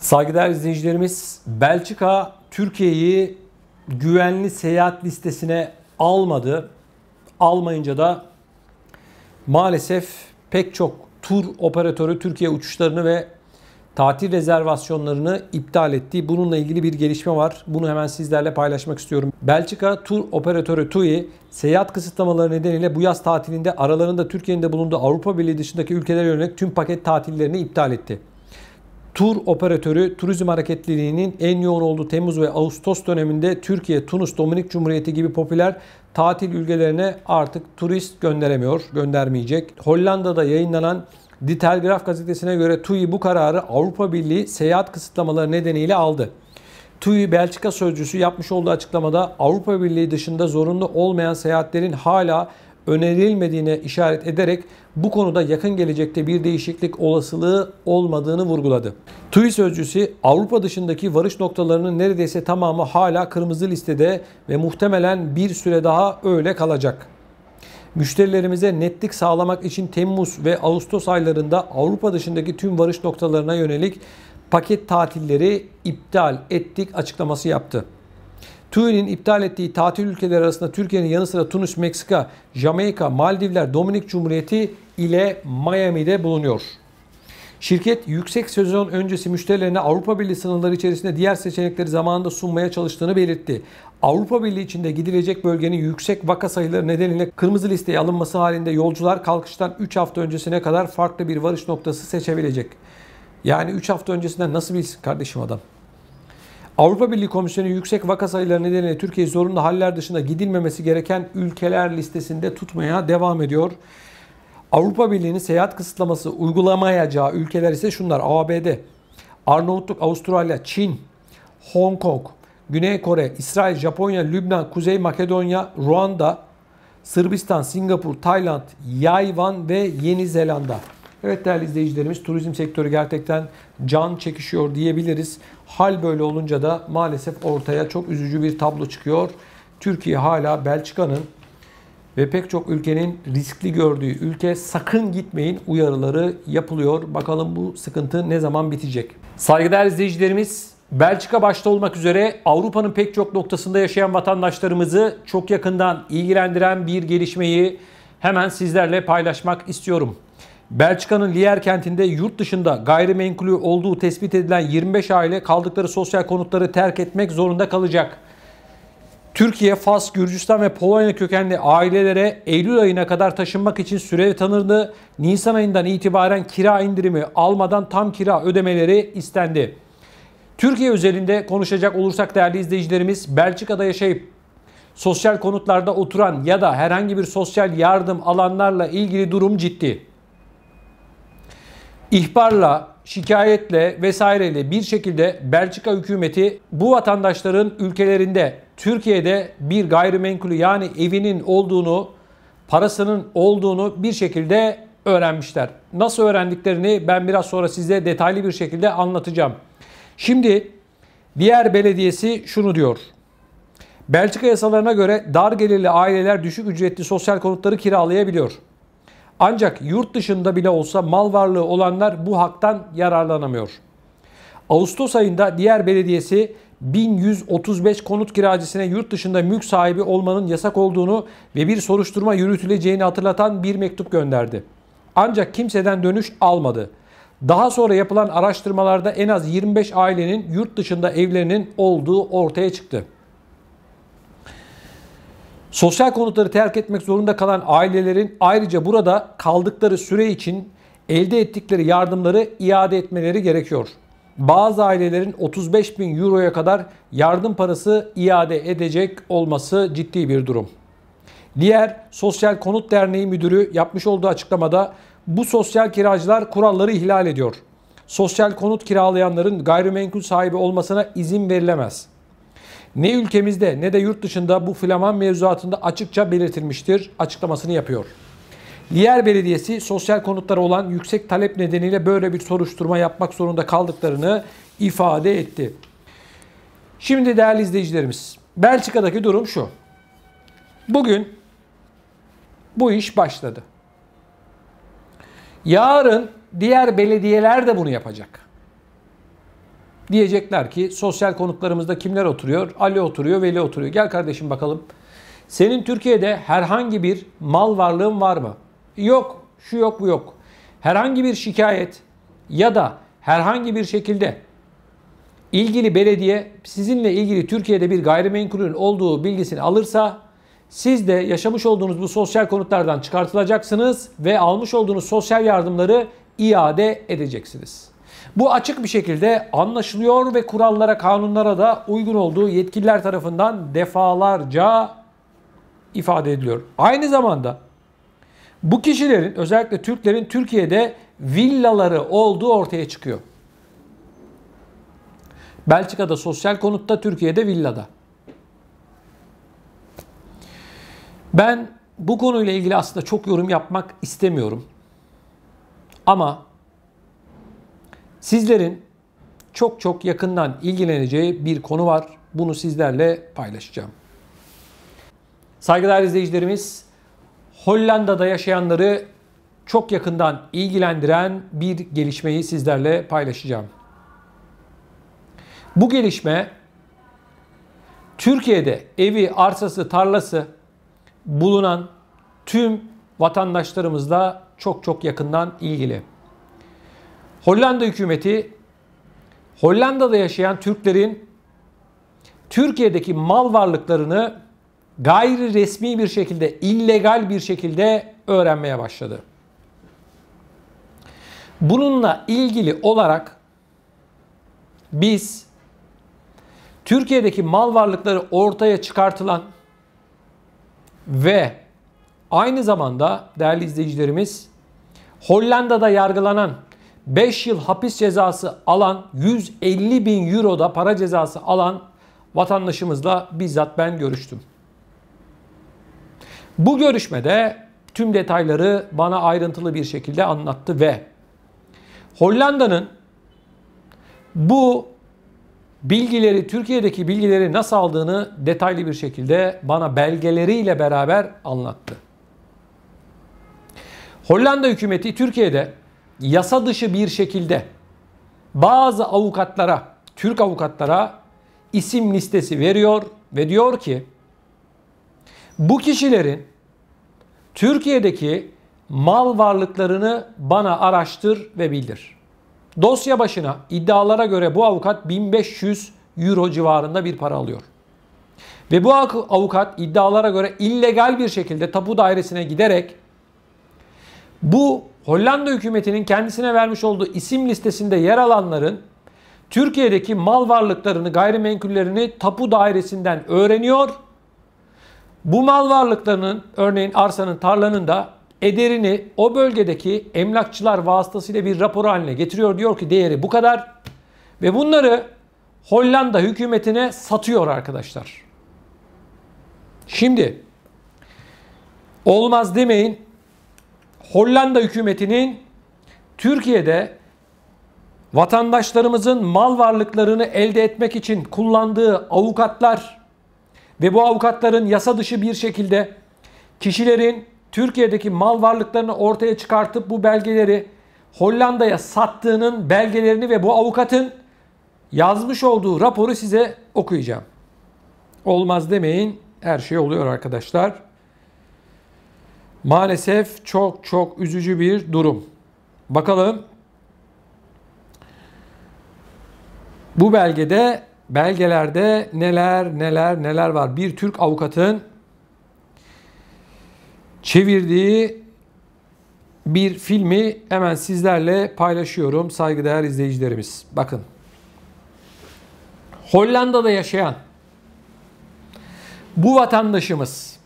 Saygıdeğer izleyicilerimiz, Belçika Türkiye'yi güvenli seyahat listesine almadı. Almayınca da maalesef pek çok tur operatörü Türkiye uçuşlarını ve tatil rezervasyonlarını iptal etti. Bununla ilgili bir gelişme var. Bunu hemen sizlerle paylaşmak istiyorum. Belçika tur operatörü TUI seyahat kısıtlamaları nedeniyle bu yaz tatilinde aralarında Türkiye'nin de bulunduğu Avrupa Birliği dışındaki ülkelere yönelik tüm paket tatillerini iptal etti tur operatörü turizm hareketliliğinin en yoğun olduğu Temmuz ve Ağustos döneminde Türkiye, Tunus, Dominik Cumhuriyeti gibi popüler tatil ülkelerine artık turist gönderemiyor, göndermeyecek. Hollanda'da yayınlanan Die Telegraph gazetesine göre TUI bu kararı Avrupa Birliği seyahat kısıtlamaları nedeniyle aldı. TUI Belçika sözcüsü yapmış olduğu açıklamada Avrupa Birliği dışında zorunlu olmayan seyahatlerin hala önerilmediğine işaret ederek bu konuda yakın gelecekte bir değişiklik olasılığı olmadığını vurguladı. TÜİ sözcüsü Avrupa dışındaki varış noktalarının neredeyse tamamı hala kırmızı listede ve muhtemelen bir süre daha öyle kalacak. Müşterilerimize netlik sağlamak için Temmuz ve Ağustos aylarında Avrupa dışındaki tüm varış noktalarına yönelik paket tatilleri iptal ettik açıklaması yaptı. TUI'nin iptal ettiği tatil ülkeleri arasında Türkiye'nin yanı sıra Tunus, Meksika, Jamaika, Maldivler, Dominik Cumhuriyeti ile Miami'de bulunuyor. Şirket yüksek sezon öncesi müşterilerine Avrupa Birliği sınırları içerisinde diğer seçenekleri zamanında sunmaya çalıştığını belirtti. Avrupa Birliği içinde gidilecek bölgenin yüksek vaka sayıları nedeniyle kırmızı listeye alınması halinde yolcular kalkıştan 3 hafta öncesine kadar farklı bir varış noktası seçebilecek. Yani 3 hafta öncesinden nasıl bilsin kardeşim adam? Avrupa Birliği Komisyonu yüksek vaka sayıları nedeniyle Türkiye zorunlu haller dışında gidilmemesi gereken ülkeler listesinde tutmaya devam ediyor. Avrupa Birliği'nin seyahat kısıtlaması uygulamayacağı ülkeler ise şunlar. ABD, Arnavutluk, Avustralya, Çin, Hong Kong, Güney Kore, İsrail, Japonya, Lübnan, Kuzey Makedonya, Ruanda, Sırbistan, Singapur, Tayland, Yayvan ve Yeni Zelanda. Evet değerli izleyicilerimiz turizm sektörü gerçekten can çekişiyor diyebiliriz. Hal böyle olunca da maalesef ortaya çok üzücü bir tablo çıkıyor. Türkiye hala Belçika'nın ve pek çok ülkenin riskli gördüğü ülke sakın gitmeyin uyarıları yapılıyor. Bakalım bu sıkıntı ne zaman bitecek? Saygıdeğer izleyicilerimiz Belçika başta olmak üzere Avrupa'nın pek çok noktasında yaşayan vatandaşlarımızı çok yakından ilgilendiren bir gelişmeyi hemen sizlerle paylaşmak istiyorum. Belçika'nın Lier kentinde yurt dışında gayrimenkulü olduğu tespit edilen 25 aile kaldıkları sosyal konutları terk etmek zorunda kalacak. Türkiye, Fas, Gürcistan ve Polonya kökenli ailelere Eylül ayına kadar taşınmak için süre tanırdı. Nisan ayından itibaren kira indirimi almadan tam kira ödemeleri istendi. Türkiye özelinde konuşacak olursak değerli izleyicilerimiz Belçika'da yaşayıp sosyal konutlarda oturan ya da herhangi bir sosyal yardım alanlarla ilgili durum ciddi ihbarla, şikayetle vesaireyle bir şekilde Belçika hükümeti bu vatandaşların ülkelerinde Türkiye'de bir gayrimenkulü yani evinin olduğunu, parasının olduğunu bir şekilde öğrenmişler. Nasıl öğrendiklerini ben biraz sonra size detaylı bir şekilde anlatacağım. Şimdi diğer belediyesi şunu diyor. Belçika yasalarına göre dar gelirli aileler düşük ücretli sosyal konutları kiralayabiliyor. Ancak yurt dışında bile olsa mal varlığı olanlar bu haktan yararlanamıyor. Ağustos ayında diğer belediyesi 1135 konut kiracısına yurt dışında mülk sahibi olmanın yasak olduğunu ve bir soruşturma yürütüleceğini hatırlatan bir mektup gönderdi. Ancak kimseden dönüş almadı. Daha sonra yapılan araştırmalarda en az 25 ailenin yurt dışında evlerinin olduğu ortaya çıktı. Sosyal konutları terk etmek zorunda kalan ailelerin ayrıca burada kaldıkları süre için elde ettikleri yardımları iade etmeleri gerekiyor. Bazı ailelerin 35 bin euroya kadar yardım parası iade edecek olması ciddi bir durum. Diğer Sosyal Konut Derneği Müdürü yapmış olduğu açıklamada bu sosyal kiracılar kuralları ihlal ediyor. Sosyal konut kiralayanların gayrimenkul sahibi olmasına izin verilemez.'' Ne ülkemizde ne de yurt dışında bu Flaman mevzuatında açıkça belirtilmiştir açıklamasını yapıyor. Liyer Belediyesi sosyal konutlara olan yüksek talep nedeniyle böyle bir soruşturma yapmak zorunda kaldıklarını ifade etti. Şimdi değerli izleyicilerimiz, Belçika'daki durum şu. Bugün bu iş başladı. Yarın diğer belediyeler de bunu yapacak. Diyecekler ki sosyal konutlarımızda kimler oturuyor? Ali oturuyor, Veli oturuyor. Gel kardeşim bakalım. Senin Türkiye'de herhangi bir mal varlığın var mı? Yok, şu yok, bu yok. Herhangi bir şikayet ya da herhangi bir şekilde ilgili belediye sizinle ilgili Türkiye'de bir gayrimenkulün olduğu bilgisini alırsa siz de yaşamış olduğunuz bu sosyal konutlardan çıkartılacaksınız ve almış olduğunuz sosyal yardımları iade edeceksiniz. Bu açık bir şekilde anlaşılıyor ve kurallara, kanunlara da uygun olduğu yetkililer tarafından defalarca ifade ediliyor. Aynı zamanda bu kişilerin özellikle Türklerin Türkiye'de villaları olduğu ortaya çıkıyor. Belçika'da sosyal konutta, Türkiye'de villada. Ben bu konuyla ilgili aslında çok yorum yapmak istemiyorum. Ama Sizlerin çok çok yakından ilgileneceği bir konu var. Bunu sizlerle paylaşacağım. Saygıdeğer izleyicilerimiz, Hollanda'da yaşayanları çok yakından ilgilendiren bir gelişmeyi sizlerle paylaşacağım. Bu gelişme Türkiye'de evi, arsası, tarlası bulunan tüm vatandaşlarımızla çok çok yakından ilgili. Hollanda hükümeti Hollanda'da yaşayan Türklerin Türkiye'deki mal varlıklarını gayri resmi bir şekilde, illegal bir şekilde öğrenmeye başladı. Bununla ilgili olarak biz Türkiye'deki mal varlıkları ortaya çıkartılan ve aynı zamanda değerli izleyicilerimiz Hollanda'da yargılanan 5 yıl hapis cezası alan 150 bin euroda para cezası alan vatandaşımızla bizzat ben görüştüm. Bu görüşmede tüm detayları bana ayrıntılı bir şekilde anlattı ve Hollanda'nın bu bilgileri Türkiye'deki bilgileri nasıl aldığını detaylı bir şekilde bana belgeleriyle beraber anlattı. Hollanda hükümeti Türkiye'de yasa dışı bir şekilde bazı avukatlara, Türk avukatlara isim listesi veriyor ve diyor ki bu kişilerin Türkiye'deki mal varlıklarını bana araştır ve bildir. Dosya başına iddialara göre bu avukat 1500 euro civarında bir para alıyor. Ve bu avukat iddialara göre illegal bir şekilde tapu dairesine giderek bu Hollanda hükümetinin kendisine vermiş olduğu isim listesinde yer alanların Türkiye'deki mal varlıklarını, gayrimenkullerini tapu dairesinden öğreniyor. Bu mal varlıklarının örneğin arsanın, tarlanın da ederini o bölgedeki emlakçılar vasıtasıyla bir rapor haline getiriyor. Diyor ki değeri bu kadar ve bunları Hollanda hükümetine satıyor arkadaşlar. Şimdi olmaz demeyin Hollanda hükümetinin Türkiye'de vatandaşlarımızın mal varlıklarını elde etmek için kullandığı avukatlar ve bu avukatların yasa dışı bir şekilde kişilerin Türkiye'deki mal varlıklarını ortaya çıkartıp bu belgeleri Hollanda'ya sattığının belgelerini ve bu avukatın yazmış olduğu raporu size okuyacağım. Olmaz demeyin her şey oluyor arkadaşlar. Maalesef çok çok üzücü bir durum. Bakalım bu belgede belgelerde neler neler neler var. Bir Türk avukatın çevirdiği bir filmi hemen sizlerle paylaşıyorum saygıdeğer izleyicilerimiz. Bakın. Hollanda'da yaşayan bu vatandaşımız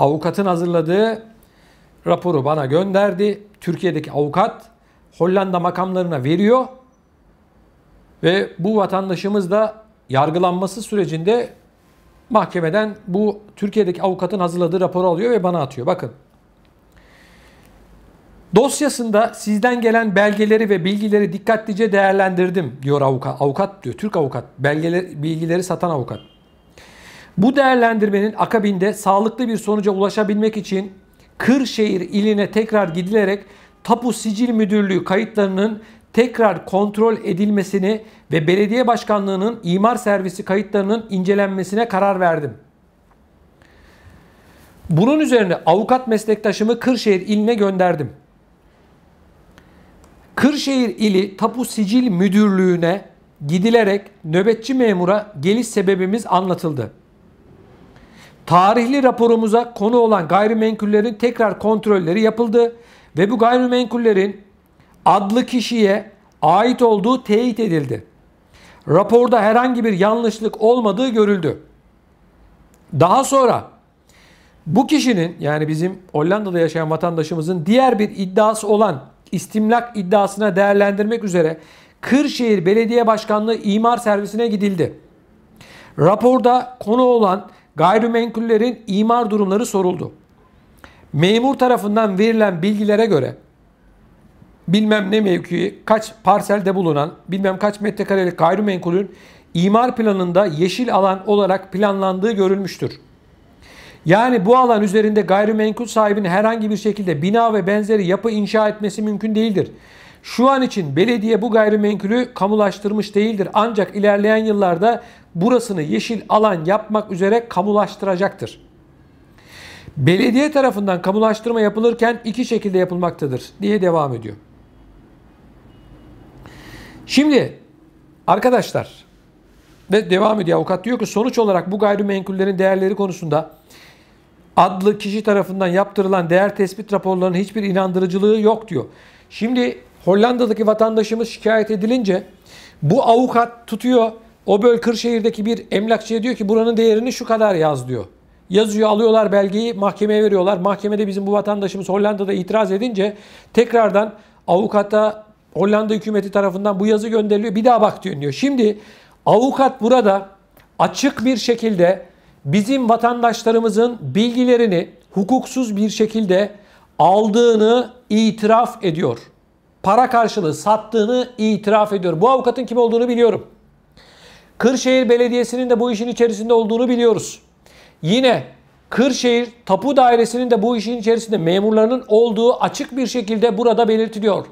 Avukatın hazırladığı raporu bana gönderdi. Türkiye'deki avukat Hollanda makamlarına veriyor. Ve bu vatandaşımız da yargılanması sürecinde mahkemeden bu Türkiye'deki avukatın hazırladığı raporu alıyor ve bana atıyor. Bakın. Dosyasında sizden gelen belgeleri ve bilgileri dikkatlice değerlendirdim diyor avukat. Avukat diyor. Türk avukat. Belgeleri, bilgileri satan avukat. Bu değerlendirmenin akabinde sağlıklı bir sonuca ulaşabilmek için Kırşehir iline tekrar gidilerek Tapu Sicil Müdürlüğü kayıtlarının tekrar kontrol edilmesini ve belediye başkanlığının imar servisi kayıtlarının incelenmesine karar verdim. Bunun üzerine avukat meslektaşımı Kırşehir iline gönderdim. Kırşehir ili Tapu Sicil Müdürlüğü'ne gidilerek nöbetçi memura geliş sebebimiz anlatıldı. Tarihli raporumuza konu olan gayrimenkullerin tekrar kontrolleri yapıldı ve bu gayrimenkullerin adlı kişiye ait olduğu teyit edildi. Raporda herhangi bir yanlışlık olmadığı görüldü. Daha sonra bu kişinin yani bizim Hollanda'da yaşayan vatandaşımızın diğer bir iddiası olan istimlak iddiasına değerlendirmek üzere Kırşehir Belediye Başkanlığı İmar Servisine gidildi. Raporda konu olan gayrimenkullerin imar durumları soruldu. Memur tarafından verilen bilgilere göre bilmem ne mevkii, kaç parselde bulunan, bilmem kaç metrekarelik gayrimenkulün imar planında yeşil alan olarak planlandığı görülmüştür. Yani bu alan üzerinde gayrimenkul sahibinin herhangi bir şekilde bina ve benzeri yapı inşa etmesi mümkün değildir. Şu an için belediye bu gayrimenkulü kamulaştırmış değildir. Ancak ilerleyen yıllarda burasını yeşil alan yapmak üzere kamulaştıracaktır. Belediye tarafından kamulaştırma yapılırken iki şekilde yapılmaktadır diye devam ediyor. Şimdi arkadaşlar ve devam ediyor avukat diyor ki sonuç olarak bu gayrimenkullerin değerleri konusunda adlı kişi tarafından yaptırılan değer tespit raporlarının hiçbir inandırıcılığı yok diyor. Şimdi Hollanda'daki vatandaşımız şikayet edilince bu avukat tutuyor. O böl Kırşehir'deki bir emlakçıya diyor ki buranın değerini şu kadar yaz diyor. Yazıyor alıyorlar belgeyi mahkemeye veriyorlar. Mahkemede bizim bu vatandaşımız Hollanda'da itiraz edince tekrardan avukata Hollanda hükümeti tarafından bu yazı gönderiliyor. Bir daha bak diyor. Şimdi avukat burada açık bir şekilde bizim vatandaşlarımızın bilgilerini hukuksuz bir şekilde aldığını itiraf ediyor para karşılığı sattığını itiraf ediyor. Bu avukatın kim olduğunu biliyorum. Kırşehir Belediyesi'nin de bu işin içerisinde olduğunu biliyoruz. Yine Kırşehir Tapu Dairesi'nin de bu işin içerisinde memurlarının olduğu açık bir şekilde burada belirtiliyor.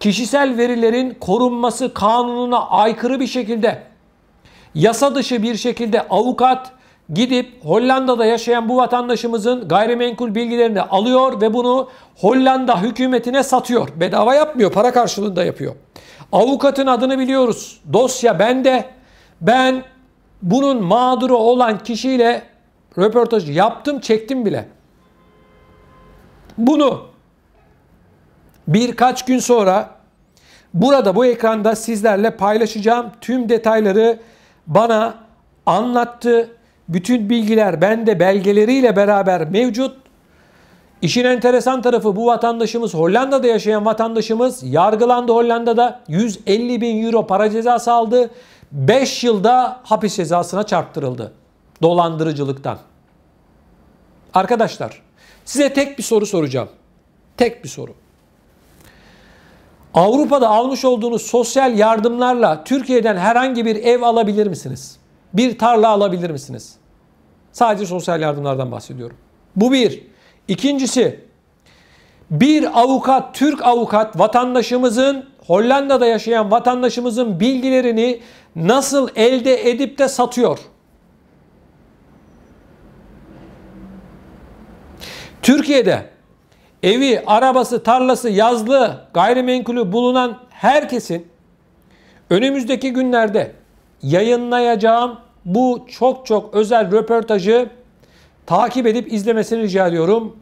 Kişisel verilerin korunması kanununa aykırı bir şekilde yasa dışı bir şekilde avukat gidip Hollanda'da yaşayan bu vatandaşımızın gayrimenkul bilgilerini alıyor ve bunu Hollanda hükümetine satıyor. Bedava yapmıyor, para karşılığında yapıyor. Avukatın adını biliyoruz. Dosya bende. Ben bunun mağduru olan kişiyle röportaj yaptım, çektim bile. Bunu birkaç gün sonra burada bu ekranda sizlerle paylaşacağım. Tüm detayları bana anlattı bütün bilgiler bende belgeleriyle beraber mevcut. İşin enteresan tarafı bu vatandaşımız Hollanda'da yaşayan vatandaşımız yargılandı Hollanda'da 150 bin euro para cezası aldı. 5 yılda hapis cezasına çarptırıldı dolandırıcılıktan. Arkadaşlar size tek bir soru soracağım. Tek bir soru. Avrupa'da almış olduğunuz sosyal yardımlarla Türkiye'den herhangi bir ev alabilir misiniz? bir tarla alabilir misiniz? Sadece sosyal yardımlardan bahsediyorum. Bu bir. İkincisi bir avukat, Türk avukat vatandaşımızın Hollanda'da yaşayan vatandaşımızın bilgilerini nasıl elde edip de satıyor? Türkiye'de evi, arabası, tarlası, yazlı, gayrimenkulü bulunan herkesin önümüzdeki günlerde yayınlayacağım bu çok çok özel röportajı takip edip izlemesini rica ediyorum.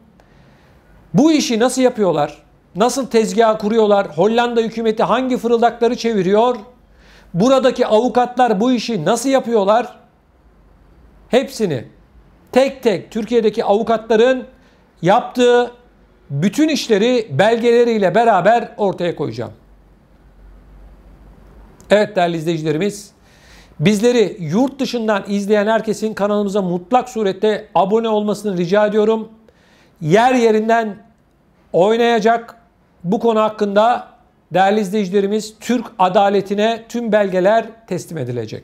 Bu işi nasıl yapıyorlar? Nasıl tezgah kuruyorlar? Hollanda hükümeti hangi fırıldakları çeviriyor? Buradaki avukatlar bu işi nasıl yapıyorlar? Hepsini tek tek Türkiye'deki avukatların yaptığı bütün işleri belgeleriyle beraber ortaya koyacağım. Evet değerli izleyicilerimiz Bizleri yurt dışından izleyen herkesin kanalımıza mutlak surette abone olmasını rica ediyorum. Yer yerinden oynayacak bu konu hakkında değerli izleyicilerimiz Türk adaletine tüm belgeler teslim edilecek.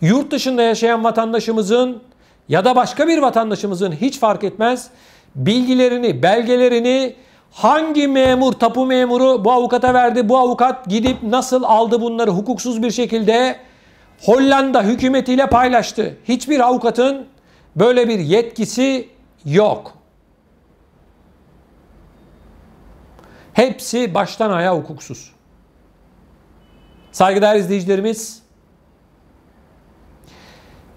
Yurt dışında yaşayan vatandaşımızın ya da başka bir vatandaşımızın hiç fark etmez bilgilerini, belgelerini Hangi memur, tapu memuru bu avukata verdi, bu avukat gidip nasıl aldı bunları hukuksuz bir şekilde Hollanda hükümetiyle paylaştı. Hiçbir avukatın böyle bir yetkisi yok. Hepsi baştan ayağa hukuksuz. Saygıdeğer izleyicilerimiz,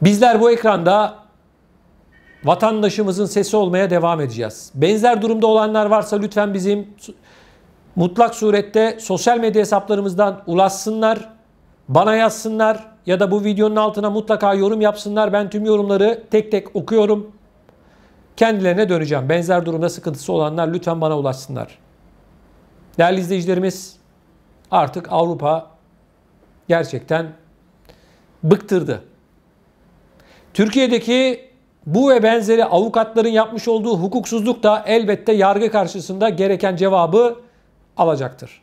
bizler bu ekranda vatandaşımızın sesi olmaya devam edeceğiz. Benzer durumda olanlar varsa lütfen bizim mutlak surette sosyal medya hesaplarımızdan ulaşsınlar, bana yazsınlar ya da bu videonun altına mutlaka yorum yapsınlar. Ben tüm yorumları tek tek okuyorum. Kendilerine döneceğim. Benzer durumda sıkıntısı olanlar lütfen bana ulaşsınlar. Değerli izleyicilerimiz artık Avrupa gerçekten bıktırdı. Türkiye'deki bu ve benzeri avukatların yapmış olduğu hukuksuzluk da elbette yargı karşısında gereken cevabı alacaktır.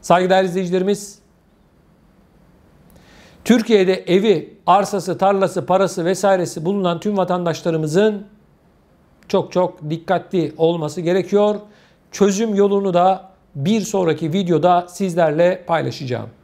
Saygıdeğer izleyicilerimiz, Türkiye'de evi, arsası, tarlası, parası vesairesi bulunan tüm vatandaşlarımızın çok çok dikkatli olması gerekiyor. Çözüm yolunu da bir sonraki videoda sizlerle paylaşacağım.